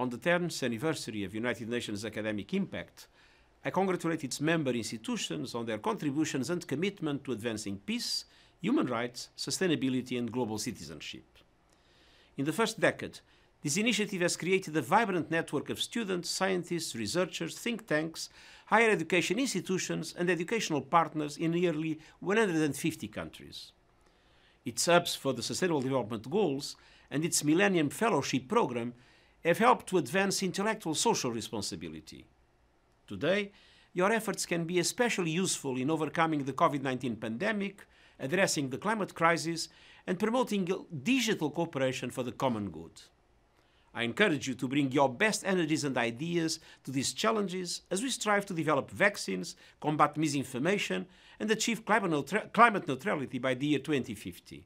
on the 10th anniversary of United Nations Academic Impact, I congratulate its member institutions on their contributions and commitment to advancing peace, human rights, sustainability and global citizenship. In the first decade, this initiative has created a vibrant network of students, scientists, researchers, think tanks, higher education institutions, and educational partners in nearly 150 countries. Its hubs for the Sustainable Development Goals and its Millennium Fellowship Programme have helped to advance intellectual social responsibility. Today, your efforts can be especially useful in overcoming the COVID-19 pandemic, addressing the climate crisis, and promoting digital cooperation for the common good. I encourage you to bring your best energies and ideas to these challenges as we strive to develop vaccines, combat misinformation, and achieve climate neutrality by the year 2050.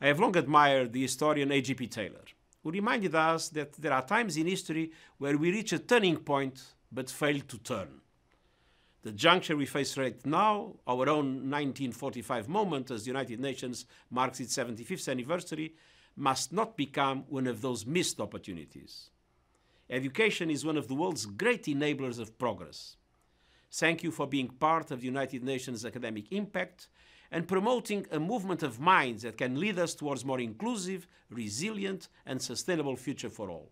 I have long admired the historian A.G.P. Taylor who reminded us that there are times in history where we reach a turning point but fail to turn. The juncture we face right now, our own 1945 moment as the United Nations marks its 75th anniversary, must not become one of those missed opportunities. Education is one of the world's great enablers of progress. Thank you for being part of the United Nations Academic Impact and promoting a movement of minds that can lead us towards more inclusive, resilient and sustainable future for all.